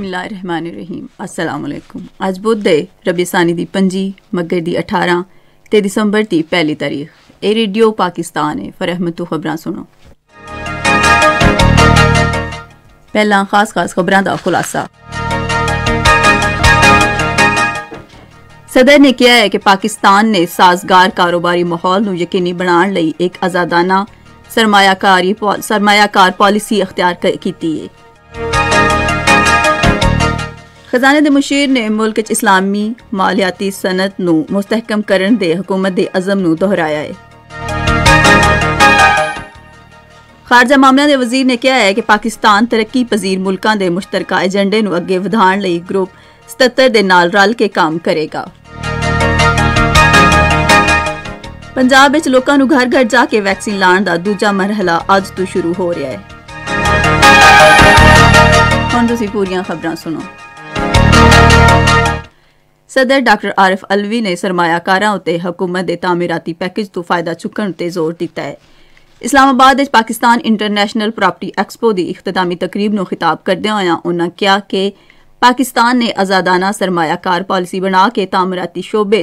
बिस्मिल्लाहिर्रहमानिर्रहीम अस्सलाम वालेकुम आज बुध दे रबी सानी दी पंजी मगर दी अठारह ते दिसंबर दी पहली तारीख ए रेडियो पाकिस्तान है फरहमतु तो सुनो पहला खास खास खबरां दा खुलासा सदर ने कहा है कि पाकिस्तान ने साजगार कारोबारी माहौल नु यकीनी बनाने लई एक आजादाना सरमायाकारी सरमायाकार पॉलिसी अख्तियार की ਹੈ ਖਜ਼ਾਨੇ ਦੇ ਮੁਸ਼ੀਰ ਨੇ ਮੁਲਕ 'ਚ ਇਸਲਾਮੀ ਮਾਲੀਆਤੀ ਸਨਤ ਨੂੰ ਮੁਸਤਹਿਕਮ ਕਰਨ ਦੇ ਹਕੂਮਤ ਦੇ ਅਜ਼ਮ ਨੂੰ ਦੁਹਰਾਇਆ ਹੈ ਖਾਰਜਾ ਮਾਮਲਿਆਂ ਦੇ ਵਜ਼ੀਰ ਨੇ ਕਿਹਾ ਹੈ ਕਿ ਪਾਕਿਸਤਾਨ ਤਰੱਕੀ ਪਜ਼ੀਰ ਮੁਲਕਾਂ ਦੇ ਮੁਸ਼ਤਰਕਾ ਏਜੰਡੇ ਨੂੰ ਅੱਗੇ ਵਧਾਉਣ ਲਈ ਗਰੁੱਪ 77 ਦੇ ਨਾਲ ਰਲ ਕੇ ਕੰਮ ਕਰੇਗਾ ਪੰਜਾਬ ਵਿੱਚ ਲੋਕਾਂ ਨੂੰ ਘਰ ਘਰ ਜਾ ਕੇ ਵੈਕਸੀਨ ਲਾਉਣ ਦਾ ਦੂਜਾ ਮਰਹਲਾ ਅੱਜ ਤੋਂ ਸ਼ੁਰੂ ਹੋ ਰਿਹਾ ਹੈ ਹੁਣ ਤੁਸੀਂ ਪੂਰੀਆਂ ਖਬਰਾਂ ਸੁਣੋ सदर डॉक्टर आरिफ अलवी ने सरमायाकारा उते हुकूमत दे तामीराती पैकेज तो फायदा चुकन ते जोर दिता है इस्लामाबाद च पाकिस्तान इंटरनेशनल प्रॉपर्टी एक्सपो की इख्तितामी तकरीब नु खिताब करदे होया उन्हां पाकिस्तान ने आजादाना सरमायाकार पॉलिसी बना के तामीराती शोबे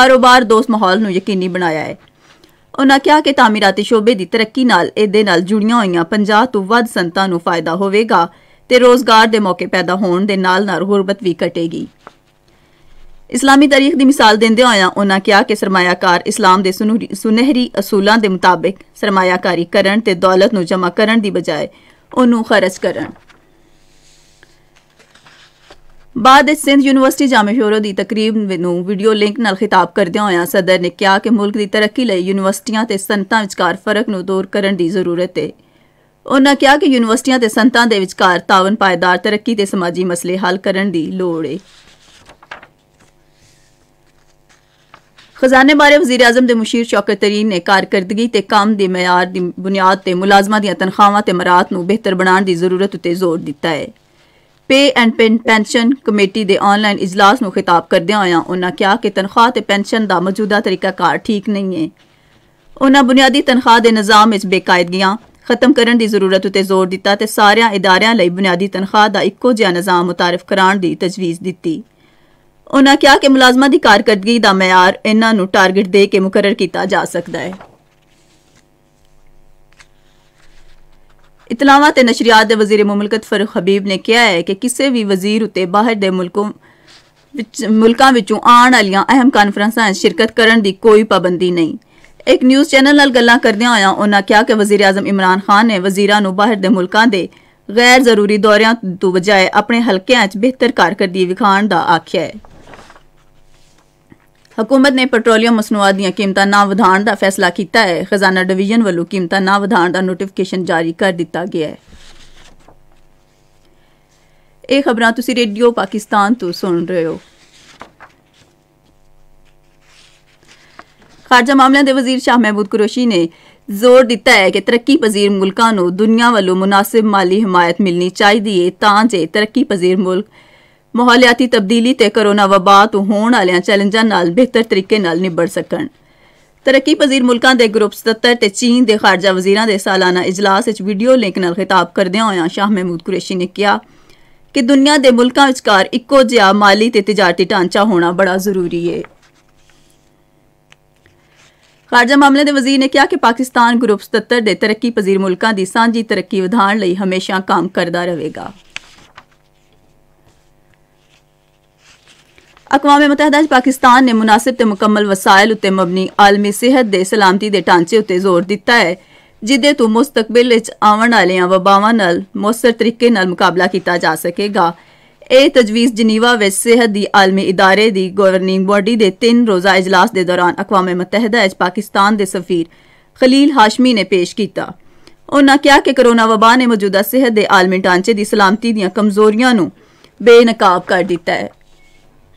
कारोबार दोस्त माहौल नु यकीनी बनाया है उन्होंने कहा कि तामीराती शोबे की तरक्की नाल एदे नाल जुड़ियां तो वध संतां फायदा होवेगा ते रोजगार के मौके पैदा होने दे नाल भी घटेगी ਇਸਲਾਮੀ ਤਾਰੀਖ ਦੀ ਮਿਸਾਲ ਦਿੰਦੇ ਹੋਇਆਂ ਉਹਨਾਂ ਕਿਹਾ ਕਿ ਸਰਮਾਇਆਕਾਰ ਇਸਲਾਮ ਦੇ ਸੁਨਹਿਰੀ ਅਸੂਲਾਂ ਦੇ ਮੁਤਾਬਕ ਸਰਮਾਇਆਕਾਰੀ ਕਰਨ ਤੇ ਦੌਲਤ ਨੂੰ ਜਮ੍ਹਾਂ ਕਰਨ ਦੀ ਬਜਾਏ ਉਹਨੂੰ ਖਰਚ ਕਰਨ ਬਾਅਦ ਇਸ ਸਿੰਧ ਯੂਨੀਵਰਸਿਟੀ ਜਾਮੇ ਸ਼ੋਰੋ ਦੀ ਤਕਰੀਬ ਨੂੰ ਵੀਡੀਓ ਲਿੰਕ ਨਾਲ ਖਿਤਾਬ ਕਰਦਿਆਂ ਹੋਇਆਂ ਸਦਰ ਨੇ ਕਿਹਾ ਕਿ ਮੁਲਕ ਦੀ ਤਰੱਕੀ ਲਈ ਯੂਨੀਵਰਸਿਟੀਆਂ ਤੇ ਸੰਤਾਂ ਵਿਚਕਾਰ ਫਰਕ ਨੂੰ ਦੂਰ ਕਰਨ ਦੀ ਜ਼ਰੂਰਤ ਹੈ ਉਹਨਾਂ ਕਿਹਾ ਕਿ ਯੂਨੀਵਰਸਿਟੀਆਂ ਤੇ ਸੰਤਾਂ ਦੇ ਵਿਚਕਾਰ ਤਾਵਨ ਪਾਇਦਾਰ ਤਰੱਕੀ ਤੇ ਸਮਾਜੀ ਮਸਲੇ ਹੱਲ ਕਰਨ ਦੀ ਲੋੜ ਹੈ खजाने बारे वजीर अजम के मुशीर चौकर तरीन ने कारकरदगी काम के मैार बुनियाद से मुलाजमान दनखावं मरात को बेहतर बनाने की जरूरत उत्ते जोर दिता है पे एंड पेन पेनशन कमेटी के ऑनलाइन इजलास में खिताब करद उन्होंने कहा कि तनखा तनख्वाह पेनशन का मौजूदा तरीकाकार ठीक नहीं है उन्होंने बुनियादी तनखा के निजाम बेकायदगियां खत्म करने की जरूरत उत्ते जोर दिता सारे इदारे बुनियादी तनखा का इको जहा निजाम मुतारफ कराने की तजवीज़ दिखती ਉਹਨਾਂ ਕਿਹਾ ਕਿ ਮੁਲਾਜ਼ਮਾਂ ਦੀ ਕਾਰਗੁਜ਼ਾਰੀ ਦਾ ਮਿਆਰ ਇਹਨਾਂ ਨੂੰ ਟਾਰਗੇਟ ਦੇ ਕੇ ਮੁਕਰਰ ਕੀਤਾ ਜਾ ਸਕਦਾ ਹੈ ਇਤਲਾਵਾ ਤੇ ਨਸ਼ਰੀਆਤ ਦੇ ਵਜ਼ੀਰ ਮੁਮਲਕਤ ਫਰੂਖ ਹਬੀਬ ਨੇ ਕਿਹਾ ਹੈ ਕਿ ਕਿਸੇ ਵੀ ਵਜ਼ੀਰ ਉਤੇ ਬਾਹਰ ਦੇ ਮੁਲਕੋਂ ਵਿੱਚ ਮੁਲਕਾਂ ਵਿੱਚੋਂ ਆਉਣ ਵਾਲੀਆਂ ਅਹਿਮ ਕਾਨਫਰੰਸਾਂ ਵਿੱਚ ਸ਼ਿਰਕਤ ਕਰਨ ਦੀ ਕੋਈ ਪਾਬੰਦੀ ਨਹੀਂ ਇੱਕ ਨਿਊਜ਼ ਚੈਨਲ ਨਾਲ ਗੱਲਾਂ ਕਰਦਿਆਂ ਹੋਇਆਂ ਉਹਨਾਂ ਕਿਹਾ ਕਿ ਵਜ਼ੀਰ ਆਜ਼ਮ ਇਮਰਾਨ ਖਾਨ ਨੇ ਵਜ਼ੀਰਾਂ ਨੂੰ ਬਾਹਰ ਦੇ ਮੁਲਕਾਂ ਦੇ ਗੈਰ ਜ਼ਰੂਰੀ ਦੌਰਿਆਂ ਤੋਂ ਬਜਾਏ ਆਪਣੇ ਹਲਕਿਆਂ 'ਚ ਬਿਹਤਰ ਕਾਰਕਰਦੀ ਵਿਖਾਉਣ ਦਾ ਆਖਿਆ ਹੈ ਹਕੂਮਤ ਨੇ ਪੈਟਰੋਲੀਅਮ ਮਸਨੂਆਤ ਦੀਆਂ ਕੀਮਤਾਂ ਨਾ ਵਧਾਉਣ ਦਾ ਫੈਸਲਾ ਕੀਤਾ ਹੈ ਖਜ਼ਾਨਾ ਡਿਵੀਜ਼ਨ ਵੱਲੋਂ ਕੀਮਤਾਂ ਨਾ ਵਧਾਉਣ ਦਾ ਨੋਟੀਫਿਕੇਸ਼ਨ ਜਾਰੀ ਕਰ ਦਿੱਤਾ ਗਿਆ ਹੈ ਇਹ ਖਬਰਾਂ ਤੁਸੀਂ ਰੇਡੀਓ ਪਾਕਿਸਤਾਨ ਤੋਂ ਸੁਣ ਰਹੇ ਹੋ ਖਾਰਜਾ ਮਾਮਲਿਆਂ ਦੇ ਵਜ਼ੀਰ ਸ਼ਾਹ ਮਹਿਮੂਦ ਕੁਰੈਸ਼ੀ ਨੇ ਜ਼ੋਰ ਦਿੱਤਾ ਹੈ ਕਿ ਤਰੱਕੀ ਪਜ਼ੀਰ ਮੁਲਕਾਂ ਨੂੰ ਦੁਨੀਆ ਵੱਲੋਂ ਮੁਨਾਸਿਬ ਮਾਲੀ ਹਮਾਇਤ ਮਿਲਣੀ ਚਾਹੀਦੀ ਹੈ ਤਾਂ ਜੇ ਤਰੱਕੀ ਪਜ਼ੀਰ ਮੁਲਕ ਮਾਹੌਲਿਆਤੀ ਤਬਦੀਲੀ ਤੇ ਕਰੋਨਾ ਵਬਾ ਤੋਂ ਹੋਣ ਵਾਲਿਆਂ ਚੈਲੰਜਾਂ ਨਾਲ ਬਿਹਤਰ ਤਰੀਕੇ ਨਾਲ ਨਿਬੜ ਸਕਣ ਤਰੱਕੀ ਪਜ਼ੀਰ ਮੁਲਕਾਂ ਦੇ ਗਰੁੱਪ 77 ਤੇ ਚੀਨ ਦੇ ਖਾਰਜਾ ਵਜ਼ੀਰਾਂ ਦੇ ਸਾਲਾਨਾ اجلاس ਵਿੱਚ ਵੀਡੀਓ ਲਿੰਕ ਨਾਲ ਖਿਤਾਬ ਕਰਦਿਆਂ ਹੋਇਆਂ ਸ਼ਾਹ ਮਹਿਮੂਦ ਕੁਰੈਸ਼ੀ ਨੇ ਕਿਹਾ ਕਿ ਦੁਨੀਆ ਦੇ ਮੁਲਕਾਂ ਵਿਚਕਾਰ ਇੱਕੋ ਜਿਹਾ ਮਾਲੀ ਤੇ ਤਜਾਰਤੀ ਢਾਂਚਾ ਹੋਣਾ ਬੜਾ ਜ਼ਰੂਰੀ ਹੈ ਖਾਰਜਾ ਮਾਮਲੇ ਦੇ ਵਜ਼ੀਰ ਨੇ ਕਿਹਾ ਕਿ ਪਾਕਿਸਤਾਨ ਗਰੁੱਪ 77 ਦੇ ਤਰੱਕੀ ਪਜ਼ੀਰ ਮੁਲਕਾਂ ਦੀ ਸਾਂਝੀ ਤਰੱਕੀ ਵਿਧਾਨ ਲਈ ਹਮੇਸ਼ਾ ਕੰਮ ਕਰਦਾ ਰਹੇਗਾ अकवा मुतहदा पाकिस्तान ने मुनासिब ते मुकम्मल वसायल उत्ते मबनी आलमी सेहत दे सलामती दे ढांचे उत्ते जोर दिता है जिदे तू मुस्तकबिल आवण आलिया वबावा नाल मौसर तरीके नाल मुकाबला किया जा सकेगा ए तजवीज़ जनीवा विच सेहत दी आलमी इदारे दी गवर्निंग बॉडी दे तीन रोजा इजलास दे दौरान अकवा मुतहदा च पाकिस्तान दे सफीर खलील हाशमी ने पेश किया उन्होंने कहा कि कोरोना वबा ने मौजूदा सेहत दे आलमी ढांचे दी सलामती दियां कमजोरियां नु बेनकाब कर दिता है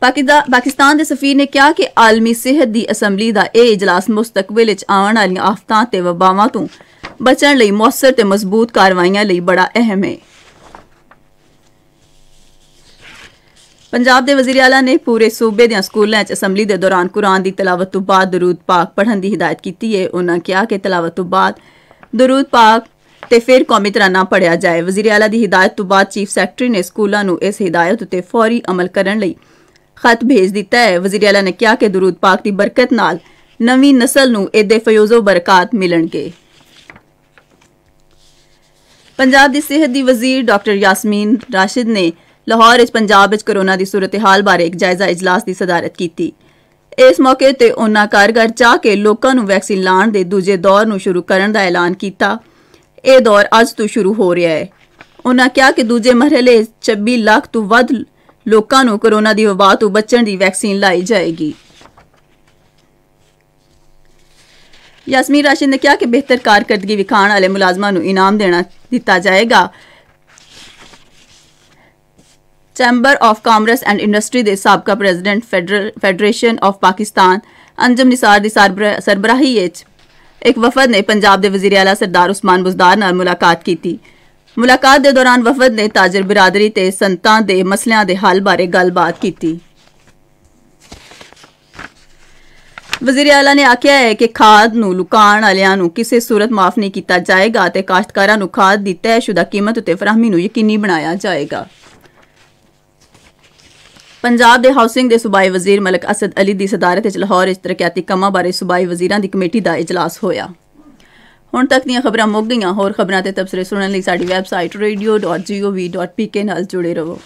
ਪਾਕਿਸਤਾਨ ਦੇ ਸਫੀਰ ਨੇ ਕਿਹਾ ਕਿ ਆਲਮੀ ਸਿਹਤ ਦੀ ਅਸੈਂਬਲੀ ਦਾ ਇਹ اجلاس ਮੁਸਤਕਬਲ ਵਿੱਚ ਆਉਣ ਵਾਲੀਆਂ ਆਫਤਾਂ ਤੇ ਵਬਾਵਾਂ ਤੋਂ ਬਚਣ ਲਈ ਮੌਸਰ ਤੇ ਮਜ਼ਬੂਤ ਕਾਰਵਾਈਆਂ ਲਈ ਬੜਾ ਅਹਿਮ ਹੈ ਪੰਜਾਬ ਦੇ ਵਜ਼ੀਰ ਆਲਾ ਨੇ ਪੂਰੇ ਸੂਬੇ ਦੇ ਸਕੂਲਾਂ 'ਚ ਅਸੈਂਬਲੀ ਦੇ ਦੌਰਾਨ ਕੁਰਾਨ ਦੀ ਤਲਾਵਤ ਤੋਂ ਬਾਅਦ ਦਰੂਦ ਪਾਕ ਪੜ੍ਹਨ ਦੀ ਹਦਾਇਤ ਕੀਤੀ ਹੈ ਉਹਨਾਂ ਕਿਹਾ ਕਿ ਤਲਾਵਤ ਤੋਂ ਬਾਅਦ ਦਰੂਦ ਪਾਕ ਤੇ ਫਿਰ ਕੌਮੀ ਤਰਾਨਾ ਪੜਿਆ ਜਾਏ ਵਜ਼ੀਰ ਆਲਾ ਦੀ ਹਦਾਇਤ ਤੋਂ ਬਾਅਦ ਚੀਫ ਸੈਕਟਰੀ ਨੇ ਸਕੂਲਾਂ ਨੂੰ ਇਸ ਹਦਾਇਤ ਉਤੇ ਫੌਰੀ ਅਮਲ ਕਰਨ ਲਈ ਖਤ ਭੇਜ ਦਿੱਤਾ ਹੈ ਵਜ਼ੀਰ ਆਲਾ ਨੇ ਕਿਹਾ ਕਿ ਦਰੂਦ ਪਾਕ ਦੀ ਬਰਕਤ ਨਾਲ ਨਵੀਂ نسل ਨੂੰ ਇਹਦੇ ਫਯੂਜ਼ੋ ਬਰਕਾਤ ਮਿਲਣਗੇ ਪੰਜਾਬ ਦੀ ਸਿਹਤ ਦੀ ਵਜ਼ੀਰ ਡਾਕਟਰ ਯਾਸਮੀਨ ਰਾਸ਼ਿਦ ਨੇ ਲਾਹੌਰ ਇਸ ਪੰਜਾਬ ਵਿੱਚ ਕਰੋਨਾ ਦੀ ਸੂਰਤ-ਏ-ਹਾਲ ਬਾਰੇ ਇੱਕ ਜਾਇਜ਼ਾ ਇਜਲਾਸ ਦੀ ਸਦਾਰਤ ਕੀਤੀ ਇਸ ਮੌਕੇ ਤੇ ਉਹਨਾਂ ਕਾਰਗਰ ਚਾਹ ਕੇ ਲੋਕਾਂ ਨੂੰ ਵੈਕਸੀਨ ਲਾਣ ਦੇ ਦੂਜੇ ਦੌਰ ਨੂੰ ਸ਼ੁਰੂ ਕਰਨ ਦਾ ਐਲਾਨ ਕੀਤਾ ਇਹ ਦੌਰ ਅੱਜ ਤੋਂ ਸ਼ੁਰੂ ਹੋ ਰਿਹਾ ਹੈ ਉਹਨਾਂ ਕਿਹਾ ਕਿ ਦੂਜੇ ਮਰਹਲੇ 26 ਲੱਖ ਤੋਂ ਵੱਧ लोगों कोरोना की वबाह तो बचण की वैक्सीन लाई जाएगी यासमीर राशि ने कहा कि बेहतर कारकरदगी विखाण वाले मुलाजमान इनाम देना दिता जाएगा chamber of commerce and industry के सबका प्रेजिडेंट फैडर फैडरेशन ऑफ पाकिस्तान अंजम निसार की सरबरा सरबराही एक वफद ने पंजाब के वजीर अला सरदार उस्मान बुजदार मुलाकात की ਮੁਲਾਕਾਤ ਦੇ ਦੌਰਾਨ ਵਫਦ ਨੇ ਤਾਜਰ ਬਰਾਦਰੀ ਤੇ ਸੰਤਾਂ ਦੇ ਮਸਲਿਆਂ ਦੇ ਹੱਲ ਬਾਰੇ ਗੱਲਬਾਤ ਕੀਤੀ ਵਜ਼ੀਰ ਆਲਾ ਨੇ ਆਖਿਆ ਹੈ ਕਿ ਖਾਦ ਨੂੰ ਲੁਕਾਉਣ ਵਾਲਿਆਂ ਨੂੰ ਕਿਸੇ ਸੂਰਤ ਮਾਫ ਨਹੀਂ ਕੀਤਾ ਜਾਏਗਾ ਤੇ ਕਾਸ਼ਤਕਾਰਾਂ ਨੂੰ ਖਾਦ ਦੀ ਤੈਅਸ਼ੁਦਾ ਕੀਮਤ ਉਤੇ ਫਰਾਹਮੀ ਨੂੰ ਯਕੀਨੀ ਬਣਾਇਆ ਜਾਏਗਾ ਪੰਜਾਬ ਦੇ ਹਾਊਸਿੰਗ ਦੇ ਸੂਬਾਈ ਵਜ਼ੀਰ ਮਲਕ ਅਸਦ ਅਲੀ ਦੀ ਸਦਾਰਤ ਵਿੱਚ ਲਾਹੌਰ ਵਿੱਚ ਤਰੱਕੀਆਤੀ ਕੰਮਾਂ ਬਾਰੇ ਸੂਬਾਈ ਵਜ਼ੀਰਾਂ ਦੀ ਕਮੇਟੀ ਦਾ اجلاس ਹੋਇਆ ਹੁਣ ਤੱਕ ਦੀਆਂ ਖਬਰਾਂ ਮੁੱਕ ਗਈਆਂ ਹੋਰ ਖਬਰਾਂ ਤੇ ਤਬਸਰੇ ਸੁਣਨ ਲਈ ਸਾਡੀ ਵੈਬਸਾਈਟ radio.gov.pk ਨਾਲ ਜੁੜੇ ਰਹੋ